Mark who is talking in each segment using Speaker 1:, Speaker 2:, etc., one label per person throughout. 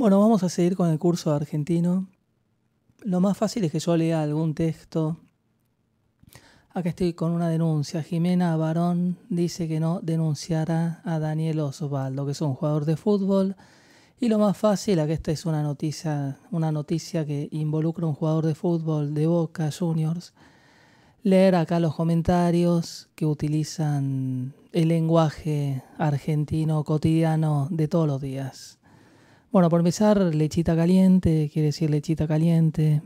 Speaker 1: Bueno, vamos a seguir con el curso argentino. Lo más fácil es que yo lea algún texto. Acá estoy con una denuncia. Jimena Barón dice que no denunciará a Daniel Osvaldo, que es un jugador de fútbol. Y lo más fácil, que esta es una noticia, una noticia que involucra a un jugador de fútbol de Boca Juniors. Leer acá los comentarios que utilizan el lenguaje argentino cotidiano de todos los días. Bueno, por empezar, lechita caliente, quiere decir lechita caliente.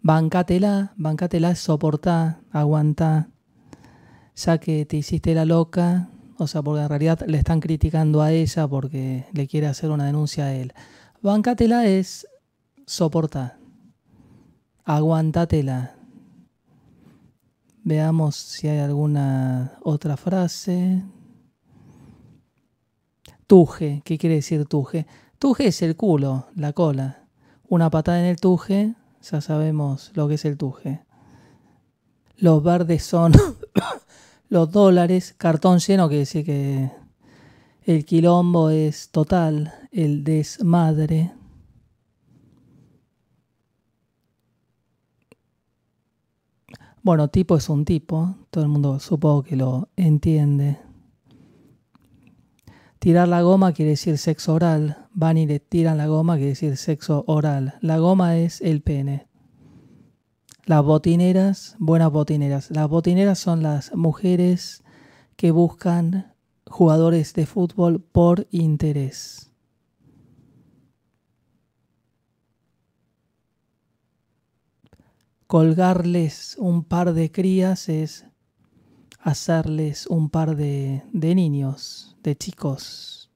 Speaker 1: Bancatela, bancatela, soportá, aguantá. Ya que te hiciste la loca, o sea, porque en realidad le están criticando a ella porque le quiere hacer una denuncia a él. Bancatela es soportá, aguantátela. Veamos si hay alguna otra frase. Tuje, ¿qué quiere decir tuje? Tuje es el culo, la cola. Una patada en el tuje, ya sabemos lo que es el tuje. Los verdes son los dólares, cartón lleno, que decir que el quilombo es total, el desmadre. Bueno, tipo es un tipo, todo el mundo supongo que lo entiende. Tirar la goma quiere decir sexo oral. Van y le tiran la goma quiere decir sexo oral. La goma es el pene. Las botineras, buenas botineras. Las botineras son las mujeres que buscan jugadores de fútbol por interés. Colgarles un par de crías es hacerles un par de, de niños de chicos,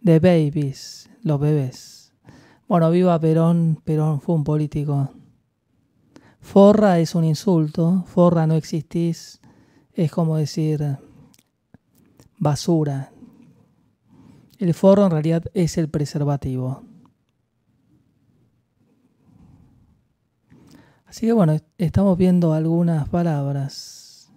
Speaker 1: de babies, los bebés. Bueno, viva Perón, Perón fue un político. Forra es un insulto, forra no existís, es como decir basura. El forro en realidad es el preservativo. Así que bueno, estamos viendo algunas palabras.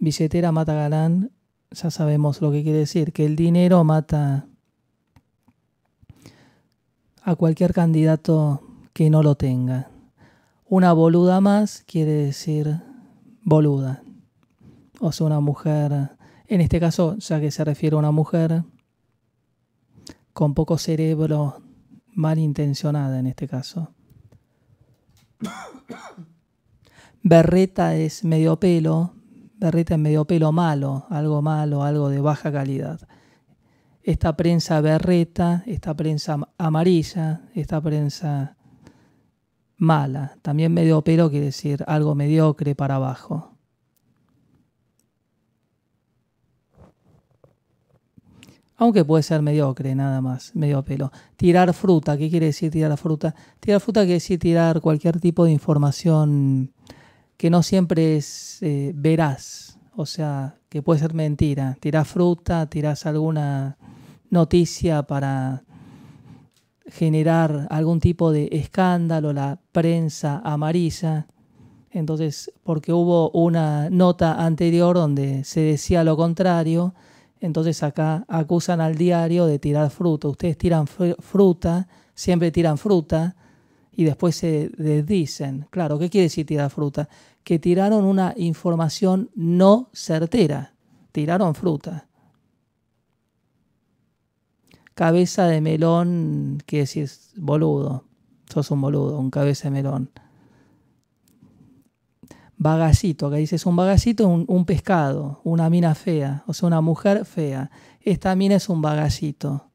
Speaker 1: Billetera Matagalán ya sabemos lo que quiere decir, que el dinero mata a cualquier candidato que no lo tenga. Una boluda más quiere decir boluda. O sea, una mujer, en este caso, ya que se refiere a una mujer con poco cerebro, malintencionada en este caso. Berreta es medio pelo, en medio pelo malo, algo malo, algo de baja calidad. Esta prensa berreta, esta prensa amarilla, esta prensa mala. También medio pelo quiere decir algo mediocre para abajo. Aunque puede ser mediocre, nada más, medio pelo. Tirar fruta, ¿qué quiere decir tirar fruta? Tirar fruta quiere decir tirar cualquier tipo de información que no siempre es eh, veraz, o sea, que puede ser mentira. Tirás fruta, tiras alguna noticia para generar algún tipo de escándalo, la prensa amarilla. Entonces, porque hubo una nota anterior donde se decía lo contrario, entonces acá acusan al diario de tirar fruta. Ustedes tiran fruta, siempre tiran fruta, y después se dicen, Claro, ¿qué quiere decir tirar fruta? Que tiraron una información no certera. Tiraron fruta. Cabeza de melón, ¿qué es boludo. Sos un boludo, un cabeza de melón. Vagacito, que dices un bagacito es un, un pescado, una mina fea, o sea, una mujer fea. Esta mina es un bagacito.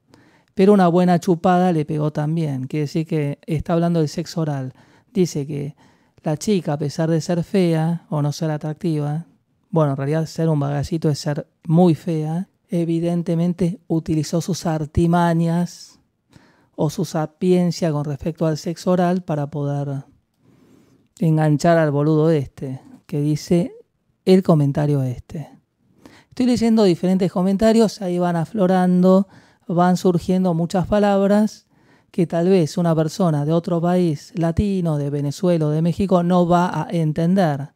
Speaker 1: Pero una buena chupada le pegó también. Quiere decir que está hablando del sexo oral. Dice que la chica, a pesar de ser fea o no ser atractiva, bueno, en realidad ser un bagacito es ser muy fea, evidentemente utilizó sus artimañas o su sapiencia con respecto al sexo oral para poder enganchar al boludo este, que dice el comentario este. Estoy leyendo diferentes comentarios, ahí van aflorando van surgiendo muchas palabras que tal vez una persona de otro país latino, de Venezuela o de México, no va a entender.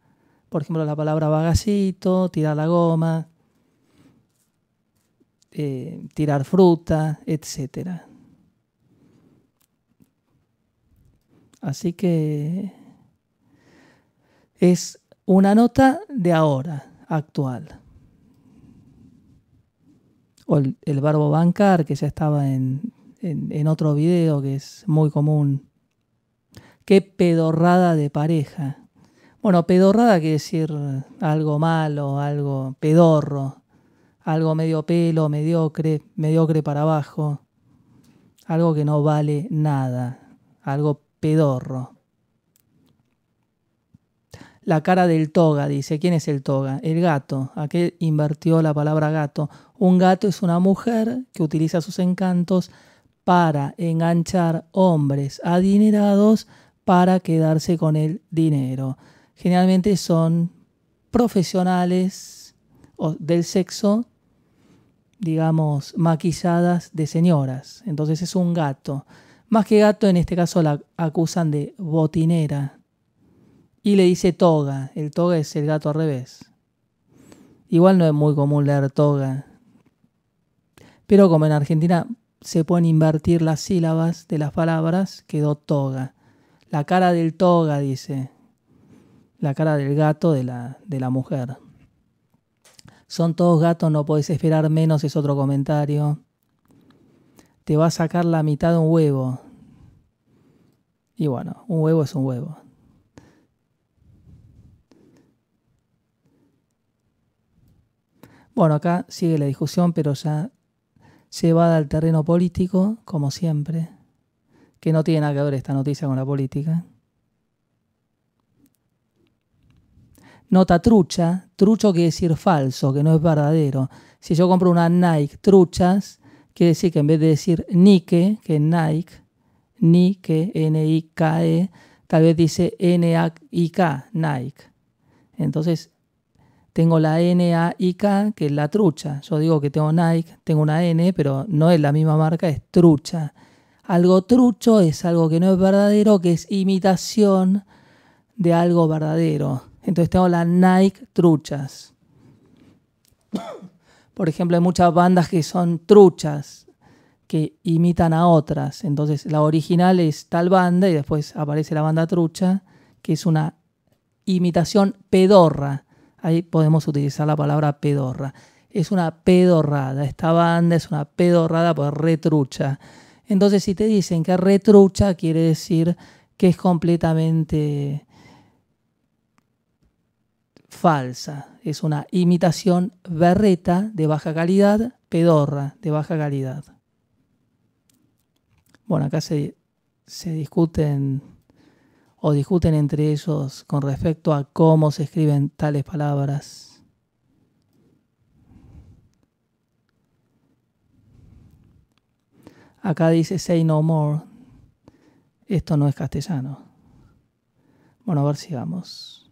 Speaker 1: Por ejemplo, la palabra bagacito, tirar la goma, eh, tirar fruta, etc. Así que es una nota de ahora, actual o el, barbo bancar, que ya estaba en, en, otro video, que es muy común. Qué pedorrada de pareja. Bueno, pedorrada quiere decir algo malo, algo pedorro, algo medio pelo, mediocre, mediocre para abajo, algo que no vale nada, algo pedorro la cara del toga, dice. ¿Quién es el toga? El gato. ¿A qué invertió la palabra gato? Un gato es una mujer que utiliza sus encantos para enganchar hombres adinerados para quedarse con el dinero. Generalmente son profesionales del sexo, digamos, maquilladas de señoras. Entonces es un gato. Más que gato, en este caso la acusan de botinera, y le dice toga. El toga es el gato al revés. Igual no es muy común leer toga. Pero como en Argentina se pueden invertir las sílabas de las palabras, quedó toga. La cara del toga, dice. La cara del gato de la, de la mujer. Son todos gatos, no podés esperar menos, es otro comentario. Te va a sacar la mitad de un huevo. Y bueno, un huevo es un huevo. Bueno, acá sigue la discusión, pero ya se va al terreno político, como siempre, que no tiene nada que ver esta noticia con la política. Nota trucha, trucho quiere decir falso, que no es verdadero. Si yo compro una Nike truchas, quiere decir que en vez de decir Nike, que es Nike, Nike, N-I-K-E, tal vez dice N-A-I-K, Nike. Entonces, tengo la N-A-I-K, que es la trucha. Yo digo que tengo Nike, tengo una N, pero no es la misma marca, es trucha. Algo trucho es algo que no es verdadero, que es imitación de algo verdadero. Entonces tengo la Nike truchas. Por ejemplo, hay muchas bandas que son truchas, que imitan a otras. Entonces la original es tal banda y después aparece la banda trucha, que es una imitación pedorra ahí podemos utilizar la palabra pedorra. Es una pedorrada, esta banda es una pedorrada por retrucha. Entonces, si te dicen que retrucha, quiere decir que es completamente falsa. Es una imitación berreta de baja calidad, pedorra de baja calidad. Bueno, acá se, se discuten o discuten entre ellos con respecto a cómo se escriben tales palabras. Acá dice say no more. Esto no es castellano. Bueno, a ver si vamos.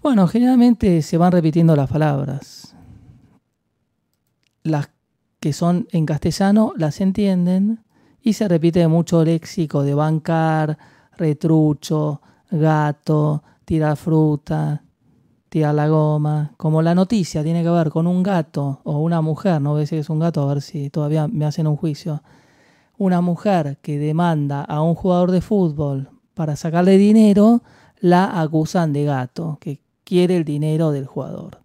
Speaker 1: Bueno, generalmente se van repitiendo las palabras. Las que son en castellano las entienden y se repite mucho léxico de bancar, retrucho, gato, tirar fruta, tirar la goma. Como la noticia tiene que ver con un gato o una mujer, no ve si es un gato, a ver si todavía me hacen un juicio. Una mujer que demanda a un jugador de fútbol para sacarle dinero, la acusan de gato, que quiere el dinero del jugador.